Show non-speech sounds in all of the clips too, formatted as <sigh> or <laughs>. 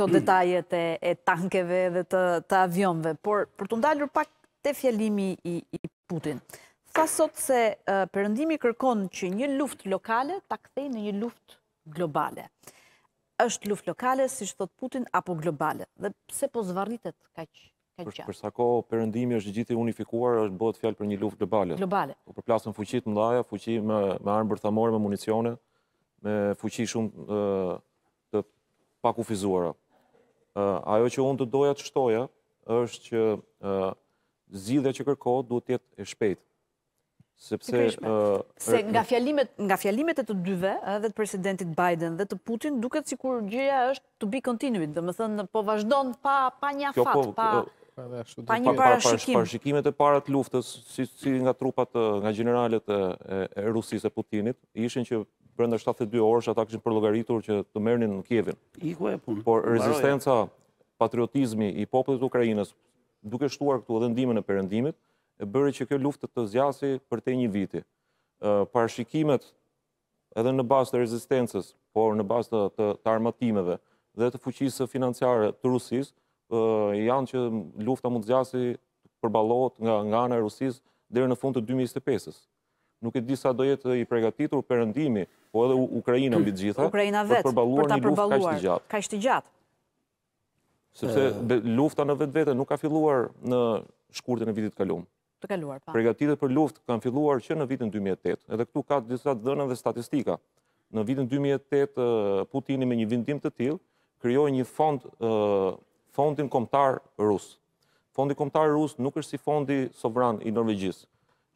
këto <clears throat> detajet e tankeve dhe të avionve, por për të ndalur pak të fjallimi i Putin. Sa sot se përëndimi kërkon që një luft lokale të kthej në një luft globale. Êshtë luft lokale, si thot Putin, apo globale? Dhe pse po zvarnitet ka që? Përsa ko përëndimi është gjithi unifikuar, është bëhet fjallë për një luft globale. Globale. Po përplasën fuqit në laja, fuqi me armë bërthamore, me municione, me fuqi shumë të pak ajo që unë të doja të shtoja, është që zidhe që kërkohet duhet jetë e shpejtë. Sepse nga fjalimet e të dyve, dhe të presidentit Biden dhe të Putin, duket si kur gjëja është to be continued, dhe më thënë po vazhdojnë pa një po- fatë. pa pa një parashikim. Parashikimet e parat luftës, si, nga trupat, nga generalet e, Rusisë Rusis e Putinit, ishin që brenda 72 orës ata kishin përlogaritur që të mërnin në Kjevin. Iku e punë. Por rezistenca, patriotizmi i popullit Ukrajinës, duke shtuar këtu edhe ndimin e përëndimit, e bëri që kjo luftë të zjasi për te një viti. Parashikimet edhe në bas të rezistencës, por në bas të, të armatimeve dhe të fuqisë financiare të Rusisë, janë që lufta mund të zjasi përbalot nga nga e Rusis dhe në fund të 2025-ës. Nuk e di sa do jetë i pregatitur rëndimi, po edhe Ukrajina mbi gjitha, Ukrajina për përbaluar, një luft ka ishtë gjatë. Ka ishtë gjatë. Sepse lufta në vetë vete nuk ka filluar në shkurtin e vitit kalumë. Të kaluar, pa. Pregatitet për luft kanë filluar që në vitin 2008, edhe këtu ka disa dhënën dhe statistika. Në vitin 2008, Putini me një vindim të tilë, kryoj një fond fondin komtar rus. Fondi komtar rus nuk është si fondi sovran i Norvegjisë,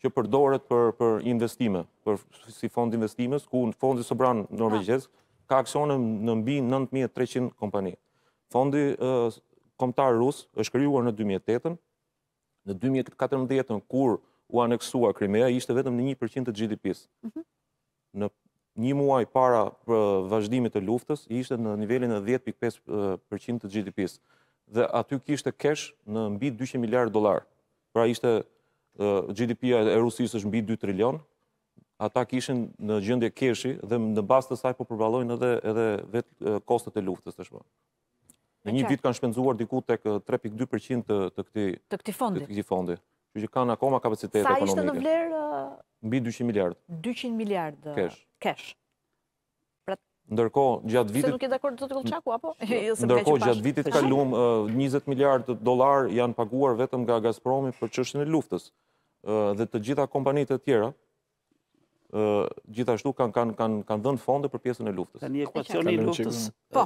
që përdoret për për investime, për si fond investimes ku fondi sovran norvegjez ka aksione në mbi 9300 kompani. Fondi uh, komtar rus është krijuar në 2008, në 2014 kur u aneksua Krimea ishte vetëm në 1% të GDP-s. Mm -hmm. Në një muaj para për vazhdimit të luftës, ishte në nivelin e 10.5% të GDP-s dhe aty kishte kesh në mbi 200 miliard dolar. Pra ishte GDP-a e Rusisë është mbi 2 trilion, ata kishin në gjendje keshi dhe në bazë të saj po përballojnë edhe edhe vetë kostet e luftës tashmë. Po. Në një vit kanë shpenzuar diku tek 3.2% të këtij të këtij fondi. Të që kanë akoma kapacitet ekonomike. Sa ishte në vlerë? Mbi 200 miliard. 200 miliard kesh. Kesh. Ndërko, gjatë vitit... <laughs> Jo, se nuk dakord apo? gjatë vitit kalum, 20 <laughs> uh, miljard dolar janë paguar vetëm nga Gazpromi për qështën e luftës. Uh, dhe të gjitha kompanit e tjera, uh, gjithashtu kanë dhënë fonde për pjesën e luftës. Ta një ekuacioni luftës...